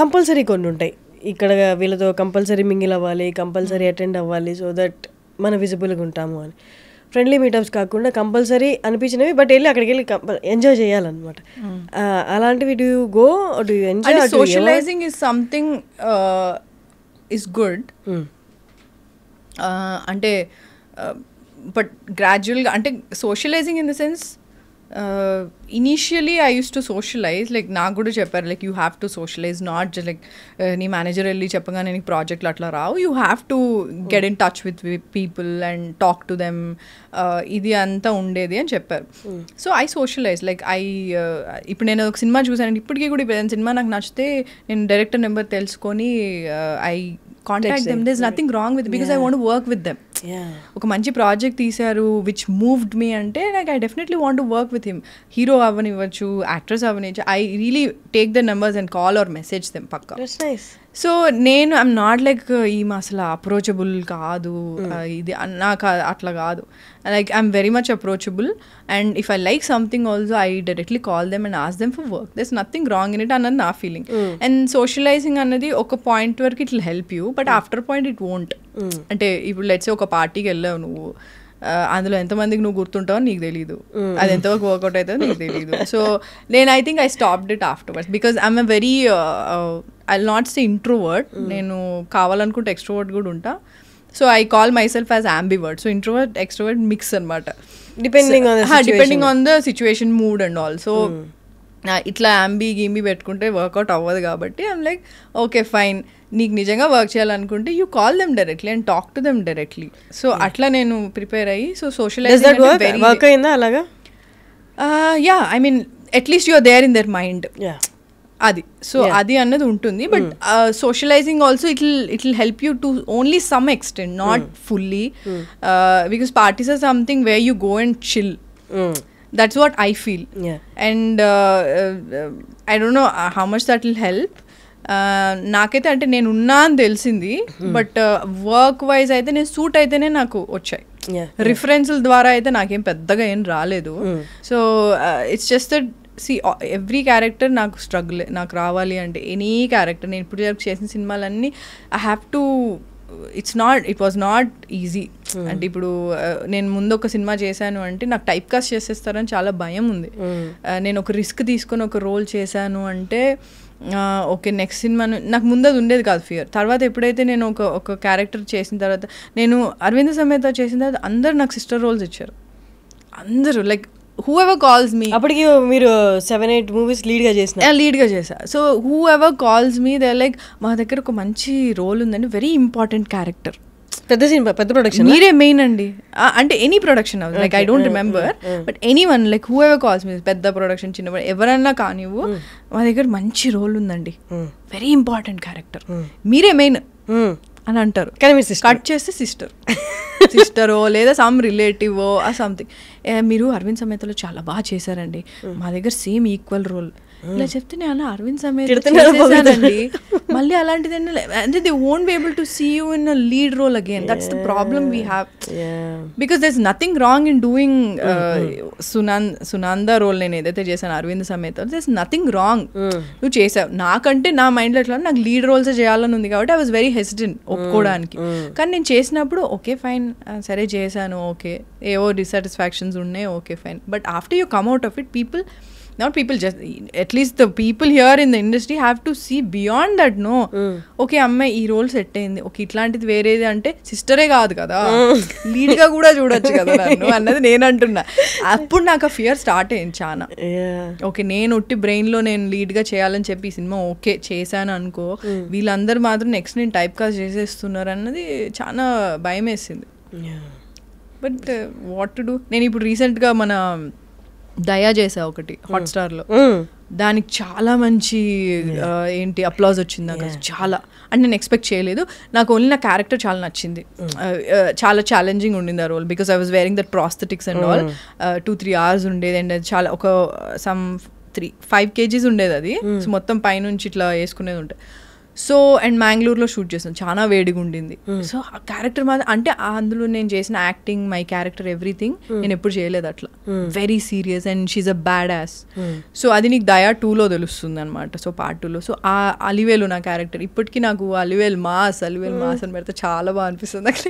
Compulsory కొన్ని ఉంటాయి ఇక్కడ వీళ్ళతో కంపల్సరీ మింగిల్ అవ్వాలి కంపల్సరీ hmm. అటెండ్ అవ్వాలి సో దట్ మనం విజిబుల్గా ఉంటాము అని ఫ్రెండ్లీ మీటప్స్ కాకుండా కంపల్సరీ అనిపించినవి బట్ వెళ్ళి అక్కడికి వెళ్ళి కంపల్ ఎంజాయ్ చేయాలన్నమాట hmm. అలాంటివి do you go do enjoy socializing is something is good అంటే బట్ గ్రాడ్యువల్గా uh, hmm. uh, అంటే socializing in the sense initially I use to socialize like నాకు కూడా చెప్పారు like you have to socialize not like నీ manager వెళ్ళి చెప్పగానే నేను ప్రాజెక్ట్లు అట్లా రావు you have to get in touch with people and talk to them ఇది అంతా ఉండేది అని చెప్పారు so I socialize like I ఇప్పుడు నేను ఒక సినిమా చూసాను ఇప్పటికీ కూడా ఇప్పుడు సినిమా నాకు నచ్చితే నేను డైరెక్టర్ నెంబర్ తెలుసుకొని I contact them this nothing wrong with because I want work with them ఒక మంచి ప్రాజెక్ట్ తీశారు విచ్ మూవ్డ్ మీ అంటే నాకు I definitely want to work with him hero అవ్వనివ్వచ్చు యాక్ట్రెస్ అవ్వనివ్వచ్చు I really take the numbers and call or message them పక్క so నేను I'm not like ఈమె అసలు అప్రోచబుల్ కాదు hmm. ఇది నాకు అట్లా కాదు like I'm very much approachable and if I like something also I directly call them and ask them for work this nothing wrong in it అన్నది నా ఫీలింగ్ అండ్ సోషలైజింగ్ అనేది ఒక పాయింట్ వరకు it help you but after point it won't అంటే ఇప్పుడు let's ఒక పార్టీకి వెళ్ళావు నువ్వు అందులో ఎంతమందికి నువ్వు గుర్తుంటావో నీకు తెలియదు అది ఎంతవరకు వర్కౌట్ అవుతుందో నీకు తెలియదు సో నేను I think I stopped it afterwards because I'm a very I not say introvert నేను కావాలనుకుంటే ఎక్స్ట్రోవర్ట్ కూడా ఉంటా so I call myself as ambivert so introvert extrovert mix అనమాట depending depending on the situation mood and all so ఇట్లా అంబీ గిమ్మి పెట్టుకుంటే work out అవ్వదు కాబట్టి ఐమ్ లైక్ ఓకే ఫైన్ నీకు నిజంగా వర్క్ చేయాలనుకుంటే you call them directly and talk to them directly so అట్లా నేను ప్రిపేర్ అయ్యి సో సోషల్ వర్క్ అయిందా అలాగా yeah I mean at least you're there in their mind అది సో అది అన్నది ఉంటుంది but socializing also it it will help you to only some extent not fully because parties or something way you go and chill that's what I feel and I don't know how much that will help నాకైతే అంటే నేను ఉన్నా అని తెలిసింది but work wise అయితే నేను suit అయితేనే నాకు వచ్చాయి రిఫరెన్స్ల ద్వారా అయితే నాకేం పెద్దగా ఏం రాలేదు so it's just see every character నాకు స్ట్రగుల్ నాకు రావాలి అంటే ఎనీ క్యారెక్టర్ నేను ఇప్పుడు చేసిన సినిమాలన్నీ I have to it's not it was not easy అంటే ఇప్పుడు uh, నేను ముందు ఒక సినిమా చేశాను అంటే నాకు టైప్ కాస్ట్ చేసేస్తారని చాలా భయం ఉంది hmm. uh, నేను ఒక రిస్క్ తీసుకొని ఒక రోల్ చేశాను అంటే uh, ఓకే నెక్స్ట్ సినిమా నాకు ముందు అది ఉండేది కాదు ఫియర్ తర్వాత ఎప్పుడైతే నేను ఒక ఒక క్యారెక్టర్ చేసిన తర్వాత నేను అరవింద సమేత చేసిన తర్వాత అందరు నాకు సిస్టర్ రోల్స్ ఇచ్చారు అందరూ like whoever calls me అప్పటికి మీరు సెవెన్ ఎయిట్ మూవీస్ లీడ్గా చేసిన లీడ్గా చేశా so whoever calls me they like మా దగ్గర ఒక మంచి రోల్ ఉందండి వెరీ ఇంపార్టెంట్ క్యారెక్టర్ పెద్ద సినిమా పెద్ద ప్రొడక్షన్ మీరే మెయిన్ అండి అంటే any production like I don't remember but any one like whoever calls me పెద్ద ప్రొడక్షన్ చిన్న ఎవరన్నా కానివ్వు hmm. మా దగ్గర మంచి రోల్ ఉందండి వెరీ ఇంపార్టెంట్ క్యారెక్టర్ మీరే మెయిన్ అని అంటారు కట్ చేస్తే సిస్టర్ సిస్టరో లేదా సమ్ రిలేటివ్ ఆ సంథింగ్ మీరు అరవింద్ సమేతలో చాలా బాగా చేశారండి hmm. మా దగ్గర సేమ్ ఈక్వల్ రోల్ ఇలా చెప్తే నేను అరవింద్ సమేతండి మళ్ళీ అలాంటిది అంటే they won't be able to see you in lead role again that's the problem we have because there is nothing wrong in doing సునాన్ సునాంద రోల్ నేను ఏదైతే చేశాను అరవింద్ సమేత దర్ ఇస్ నథింగ్ రాంగ్ నువ్వు చేసావు నాకంటే నా మైండ్లో ఎట్లా నాకు లీడ్ రోల్స్ చేయాలని ఉంది కాబట్టి ఐ వాజ్ వెరీ హెసిడెంట్ ఒప్పుకోవడానికి mm. కానీ నేను చేసినప్పుడు ఓకే ఫైన్ సరే చేశాను ఓకే ఏవో డిసాటిస్ఫాక్షన్స్ ఉన్నాయి okay fine but after you come out of it people not people just at least the people here in the industry have to see beyond that no okay అమ్మాయి ఈ role set అయింది okay ఇట్లాంటిది వేరేది అంటే సిస్టరే కాదు కదా lead hmm. గా కూడా చూడొచ్చు కదా నన్ను అన్నది నేను అంటున్నా అప్పుడు నాకు ఆ ఫియర్ స్టార్ట్ అయింది చాలా ఓకే నేను ఉట్టి బ్రెయిన్ లో నేను లీడ్ గా చేయాలని చెప్పి ఈ సినిమా ఓకే చేశాను అనుకో hmm. వీళ్ళందరూ మాత్రం నెక్స్ట్ నేను టైప్ కాస్ట్ చేసేస్తున్నారు అన్నది చాలా భయం వేసింది బట్ వాట్ టు డూ నేను ఇప్పుడు రీసెంట్గా మన దయా చేసా ఒకటి లో దానికి చాలా మంచి ఏంటి అప్లాజ్ వచ్చింది నాకు చాలా అంటే నేను ఎక్స్పెక్ట్ చేయలేదు నాకు ఓన్లీ నా క్యారెక్టర్ చాలా నచ్చింది చాలా ఛాలెంజింగ్ ఉండింది ఆ role because I was wearing that prosthetics and all two three hours ఉండేది అండ్ చాలా ఒక సమ్ త్రీ ఫైవ్ కేజీస్ ఉండేది అది మొత్తం పైనుంచి ఇట్లా వేసుకునేది ఉంటుంది సో అండ్ మ్యాంగ్లూర్లో షూట్ చేస్తాను చాలా వేడిగా ఉండింది hmm. సో ఆ క్యారెక్టర్ మాత్రం అంటే అందులో నేను చేసిన acting my character everything hmm. నేను ఎప్పుడు చేయలేదు అట్లా very serious and she's a badass so అది నీకు దయా టూలో తెలుస్తుంది అనమాట సో పార్ట్ టూలో సో ఆ అలివేలు నా క్యారెక్టర్ ఇప్పటికీ నాకు Alivelu mass Alivelu hmm. Mass అని పెడితే చాలా బాగా అనిపిస్తుంది అక్కడ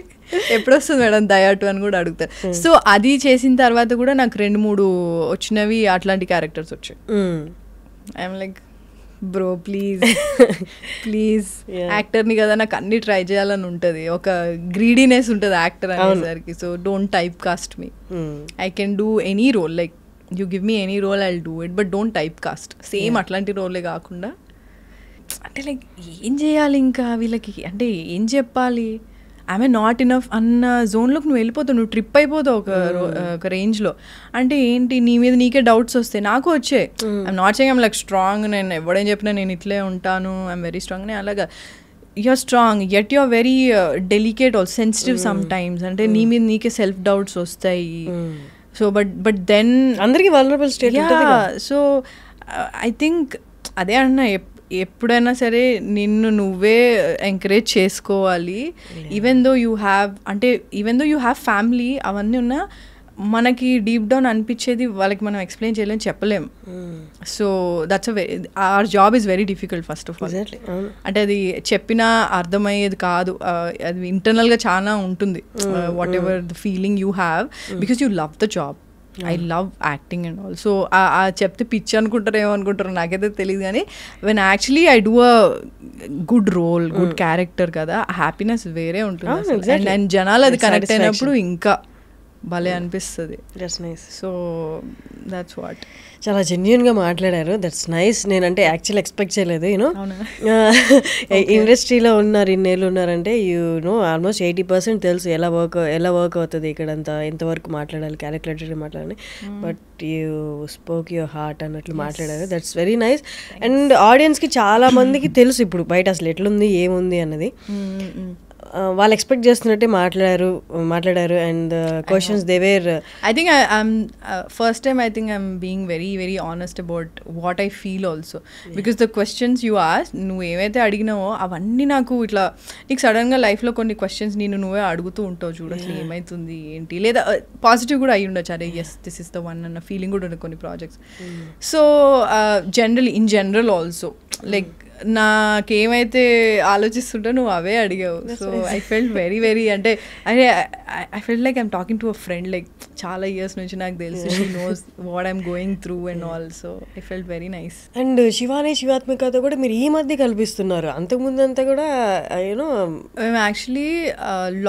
ఎప్పుడొస్తుంది మేడం దయా టూ అని కూడా అడుగుతారు సో అది చేసిన తర్వాత కూడా నాకు రెండు మూడు వచ్చినవి అట్లాంటి క్యారెక్టర్స్ వచ్చాయి I'm like bro please please యాక్టర్ని కదా నాకు అన్ని ట్రై చేయాలని ఉంటుంది ఒక గ్రీడీనెస్ ఉంటుంది యాక్టర్ అనేసరికి so don't typecast me I can do any role like you give me any role I do it but don't typecast same అట్లాంటి రోలే కాకుండా అంటే లైక్ ఏం చేయాలి ఇంకా వీళ్ళకి అంటే ఏం చెప్పాలి ఐమె నాట్ ఇనఫ్ అన్న జోన్లోకి నువ్వు వెళ్ళిపోతావు నువ్వు ట్రిప్ అయిపోతావు ఒక hmm. ఒక రేంజ్లో అంటే ఏంటి నీ మీద నీకే డౌట్స్ వస్తాయి నాకు వచ్చే I'm not saying I'm like strong నేను ఎవడేం చెప్పినా నేను ఇట్లే ఉంటాను ఐమ్ వెరీ స్ట్రాంగ్ నేను అలాగా you're strong at or very delicate all sensitive sometimes అంటే hmm. నీ మీద నీకే సెల్ఫ్ డౌట్స్ వస్తాయి సో బట్ బట్ దెన్ అందరికీ వలరబుల్ సో ఐ థింక్ అదే అన్న ఎప్పుడైనా సరే నిన్ను నువ్వే ఎంకరేజ్ uh, చేసుకోవాలి ఈవెన్ దో యూ హ్యావ్ అంటే even though you have family అవన్నీ ఉన్నా మనకి డీప్ డౌన్ అనిపించేది వాళ్ళకి మనం ఎక్స్ప్లెయిన్ చేయలేం చెప్పలేం so that's a very our job is very difficult first of all అంటే అది చెప్పినా అర్థమయ్యేది కాదు uh, అది ఇంటర్నల్గా చాలా ఉంటుంది whatever the feeling you have because you love the job I love acting and all so ఆ చెప్తే పిచ్చి అనుకుంటారేమో అనుకుంటారు నాకైతే తెలియదు కానీ when actually I do a good role good character కదా హ్యాపీనెస్ వేరే ఉంటుంది అండ్ జనాలు అది కనెక్ట్ అయినప్పుడు ఇంకా భలే అనిపిస్తుంది that's nice so that's what చాలా జెన్యున్గా మాట్లాడారు దట్స్ నైస్ నేనంటే యాక్చువల్ ఎక్స్పెక్ట్ చేయలేదు యూనో ఇండస్ట్రీలో ఉన్నారు ఇన్నేళ్ళు ఉన్నారంటే నో ఆల్మోస్ట్ ఎయిటీ పర్సెంట్ తెలుసు ఎలా వర్క్ ఎలా వర్క్ అవుతుంది ఇక్కడంతా ఎంతవరకు మాట్లాడాలి క్యాలిక్యులేటర్ మాట్లాడాలి but you spoke you heart అన్నట్లు మాట్లాడారు దట్స్ వెరీ నైస్ అండ్ ఆడియన్స్కి చాలా మందికి hmm. తెలుసు ఇప్పుడు బయట అసలు ఎట్లుంది ఏముంది అన్నది hmm, hmm, వాళ్ళు ఎక్స్పెక్ట్ చేస్తున్నట్టే మాట్లాడారు మాట్లాడారు and questions they were I think I'm first time I think I'm being very very honest about what I feel also because the questions you ask నువ్వు ఏవైతే అడిగినావో అవన్నీ నాకు ఇట్లా నీకు సడన్గా లైఫ్లో కొన్ని క్వశ్చన్స్ నేను నువ్వే అడుగుతూ ఉంటావు చూడొచ్చు ఏమవుతుంది ఏంటి లేదా పాజిటివ్ uh, కూడా అయ్యి ఉండొచ్చు అరే yes this is the one అన్న ఫీలింగ్ కూడా ఉండదు కొన్ని projects so general in general also like నాకేమైతే ఆలోచిస్తుంటో నువ్వు అవే అడిగావు so I felt very very అంటే అంటే I felt like I'm talking to a friend like చాలా ఇయర్స్ నుంచి నాకు తెలుసు she knows what I'm going through and all so I felt very nice and Shivani శివాత్మికతో కూడా మీరు ఈ మధ్య కల్పిస్తున్నారు అంతకుముందు అంతా కూడా యూనో మేము యాక్చువల్లీ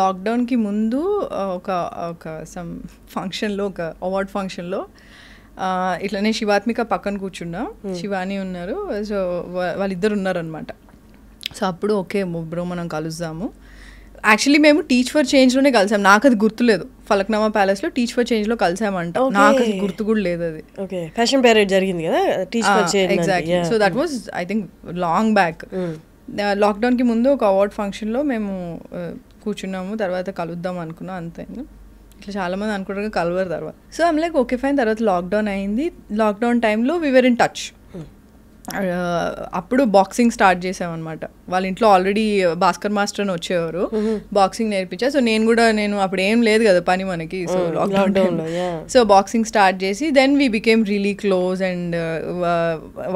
లాక్డౌన్కి ముందు uh, ఒక ఒక సమ్ ఫంక్షన్లో ఒక అవార్డ్ ఫంక్షన్లో ఇట్లనే శివాత్మిక పక్కన కూర్చున్నా hmm. శివాని ఉన్నారు సో వాళ్ళిద్దరు ఉన్నారనమాట సో అప్పుడు ఓకే బ్రో మనం కలుద్దాము యాక్చువల్లీ మేము టీచ్ ఫర్ చేంజ్లోనే కలిసాం నాకు అది గుర్తులేదు ఫలక్నామా ప్యాలెస్లో టీచ్ ఫర్ చేంజ్లో కలిసామంట నాకు అది గుర్తు కూడా లేదు అది ఫ్యాషన్ పేరేడ్ జరిగింది కదా టీచ్ exactly so that was I think long back లాక్డౌన్కి ముందు ఒక అవార్డ్ ఫంక్షన్లో మేము కూర్చున్నాము తర్వాత కలుద్దాం అనుకున్నాం అంతే ఇట్లా చాలామంది అనుకుంటారు కలవరు తర్వాత so I'm like okay fine తర్వాత లాక్డౌన్ అయింది లాక్డౌన్ టైంలో వీఆర్ ఇన్ టచ్ అప్పుడు బాక్సింగ్ స్టార్ట్ చేసామన్నమాట వాళ్ళ ఇంట్లో ఆల్రెడీ భాస్కర్ మాస్టర్ అని వచ్చేవారు బాక్సింగ్ hmm. నేర్పించారు సో నేను కూడా నేను అప్పుడు ఏం లేదు కదా పని మనకి so lockdown so boxing start చేసి then we became really close and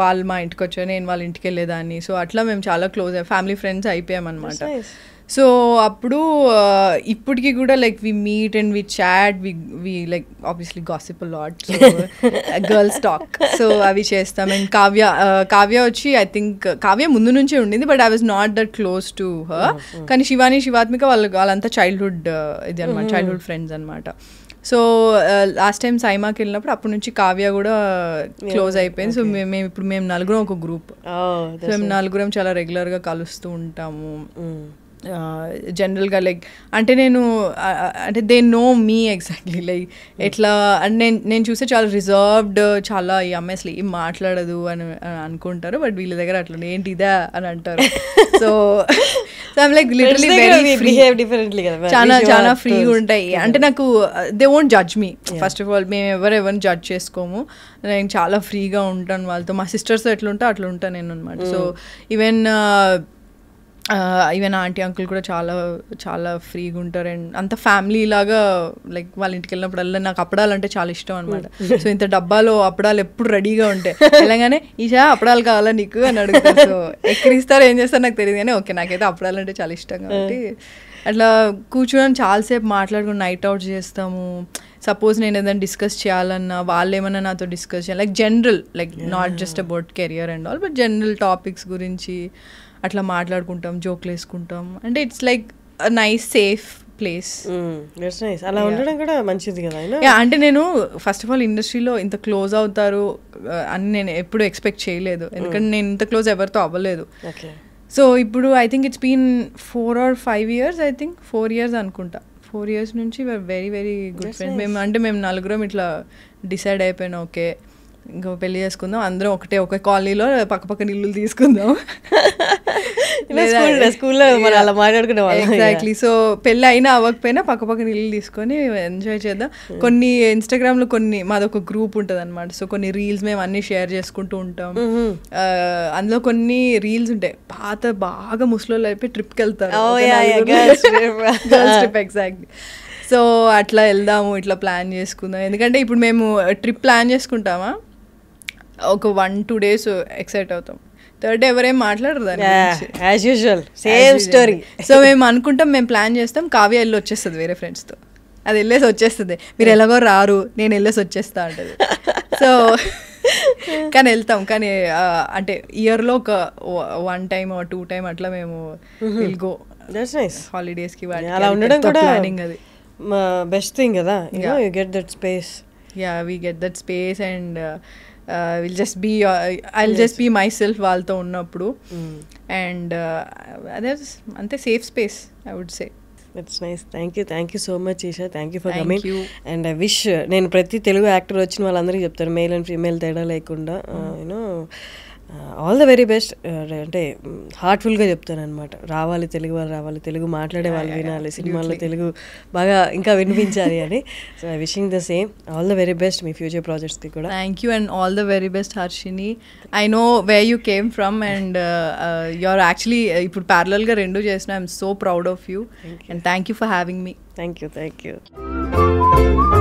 వాళ్ళు మా ఇంటికి వచ్చారు నేను వాళ్ళ ఇంటికి వెళ్ళేదాన్ని సో అట్లా మేము చాలా క్లోజ్ ఫ్యామిలీ ఫ్రెండ్స్ అయిపోయామన్నమాట సో అప్పుడు ఇప్పటికి కూడా like we meet and we chat we we like obviously gossip lot girls talk so అవి చేస్తాం అండ్ కావ్య కావ్య వచ్చి ఐ థింక్ కావ్య ముందు నుంచే ఉండింది but I was not that close to her కానీ శివాని శివాత్మిక వాళ్ళ వాళ్ళంతా చైల్డ్హుడ్ ఇది అనమాట చైల్డ్హుడ్ ఫ్రెండ్స్ అనమాట సో లాస్ట్ టైం సైమాకి వెళ్ళినప్పుడు అప్పటి నుంచి కావ్య కూడా క్లోజ్ అయిపోయింది సో మేము ఇప్పుడు మేము నలుగురం ఒక గ్రూప్ సో oh, మేము నలుగురం చాలా రెగ్యులర్గా కలుస్తూ ఉంటాము జనరల్గా లైక్ అంటే నేను అంటే they know me exactly like ఎట్లా అండ్ నేను నేను చూస్తే చాలా రిజర్వ్డ్ చాలా ఈ అమ్మాయి అసలు ఏం మాట్లాడదు అని అనుకుంటారు బట్ వీళ్ళ దగ్గర అట్లా ఏంటి ఇదా అని అంటారు సో లైక్ లిటరలీ వెరీ చాలా చాలా ఫ్రీగా ఉంటాయి అంటే నాకు they won't judge me first of all మేము ఎవరు ఎవరిని జడ్జ్ చేసుకోము నేను చాలా ఫ్రీగా ఉంటాను వాళ్ళతో మా సిస్టర్స్ ఎట్లుంటే అట్లా ఉంటాను నేను అనమాట so even even aunty uncle కూడా చాలా చాలా ఫ్రీగా ఉంటారు అండ్ అంత ఫ్యామిలీ లాగా లైక్ వాళ్ళ ఇంటికి వెళ్ళినప్పుడల్లా నాకు అప్పడాలంటే చాలా ఇష్టం అనమాట సో hmm. ఇంత డబ్బాలో అప్పడాలు ఎప్పుడు రెడీగా ఉంటాయి వెళ్ళగానే ఈషా అప్పడాలు కావాలా నీకు అని అడుగుతా సో ఎక్కడిస్తారు ఏం చేస్తారో నాకు తెలియదు కానీ ఓకే నాకైతే అంటే చాలా ఇష్టం కాబట్టి hmm. అట్లా కూర్చొని చాలాసేపు మాట్లాడుకుని నైట్ అవుట్ చేస్తాము సపోజ్ నేను ఏదైనా డిస్కస్ చేయాలన్నా వాళ్ళు ఏమైనా నాతో డిస్కస్ చేయాలి like general like not just about career and all but general topics గురించి అట్లా మాట్లాడుకుంటాం జోక్లు వేసుకుంటాం అంటే it's like nice safe place అలా ఉండడం కూడా మంచిది కదా అంటే నేను ఫస్ట్ ఆఫ్ ఆల్ ఇండస్ట్రీలో ఇంత క్లోజ్ అవుతారు uh, అని నేను ఎప్పుడు ఎక్స్పెక్ట్ చేయలేదు mm. ఎందుకంటే నేను ఇంత క్లోజ్ ఎవరితో అవ్వలేదు సో ఇప్పుడు I think it's been four or five years I think four years అనుకుంటా ఫోర్ ఇయర్స్ నుంచి వెరీ వెరీ గుడ్ ఫ్రెండ్ మేము అంటే మేము నలుగురం ఇట్లా డిసైడ్ అయిపోయినా ఓకే ఇంకా పెళ్లి చేసుకుందాం అందరం ఒకటే ఒక కాలనీలో పక్క పక్కన ఇల్లులు తీసుకుందాం స్కూల్లో అలా మాట్లాడుకునే ఎగ్జాక్ట్లీ సో పెళ్ళి అయినా అవ్వకపోయినా పక్క పక్కన ఇల్లు తీసుకొని ఎంజాయ్ చేద్దాం hmm. కొన్ని ఇన్స్టాగ్రామ్లో కొన్ని మాదొక గ్రూప్ ఉంటుంది అనమాట సో కొన్ని రీల్స్ మేము అన్ని షేర్ చేసుకుంటూ ఉంటాం hmm. అందులో కొన్ని రీల్స్ ఉంటాయి పాత బాగా ముసలోళ్ళు అయిపోయి ట్రిప్కి వెళ్తారు ఎగ్జాక్ట్లీ సో అట్లా వెళ్దాము ఇట్లా ప్లాన్ చేసుకుందాం ఎందుకంటే ఇప్పుడు మేము ట్రిప్ ప్లాన్ చేసుకుంటామా ఒక వన్ టూ డేస్ ఎక్సైట్ అవుతాం థర్డ్ డే ఎవరేం మాట్లాడరు యూజువల్ సేమ్ స్టోరీ సో మేము అనుకుంటాం మేము ప్లాన్ చేస్తాం కావ్య వెళ్ళి వచ్చేస్తుంది వేరే ఫ్రెండ్స్తో అది వెళ్ళేసి వచ్చేస్తుంది మీరు ఎలాగో రారు నేను వెళ్ళేసి వచ్చేస్తా అంటది సో కానీ వెళ్తాం కానీ అంటే ఇయర్లో ఒక వన్ టైమ్ టూ టైం అట్లా మేము విల్ గో హాలిడేస్ కి అలా ఉండడం కూడా ప్లానింగ్ అది బెస్ట్ థింగ్ కదా you get that space yeah we get that space and will just be I will just be myself వాళ్ళతో ఉన్నప్పుడు అండ్ hmm. uh, అదే అంతే safe space I would say it's nice thank you thank you so much Isha thank you for coming and I wish నేను ప్రతి Telugu actor వచ్చిన వాళ్ళందరికీ చెప్తాను male and female తేడా లేకుండా you know uh, hmm. All the very best అంటే హార్ట్ఫుల్గా అనమాట రావాలి తెలుగు వాళ్ళు రావాలి తెలుగు మాట్లాడే వాళ్ళు వినాలి సినిమాల్లో తెలుగు బాగా ఇంకా వినిపించాలి అని so I wishing the same all the very best మీ ఫ్యూచర్ ప్రాజెక్ట్స్కి కూడా thank you and all the very best Harshini I know way you came from and you're actually ఇప్పుడు ప్యారలల్గా రెండు చేసిన I'm so proud of you and thank you for having me thank you thank you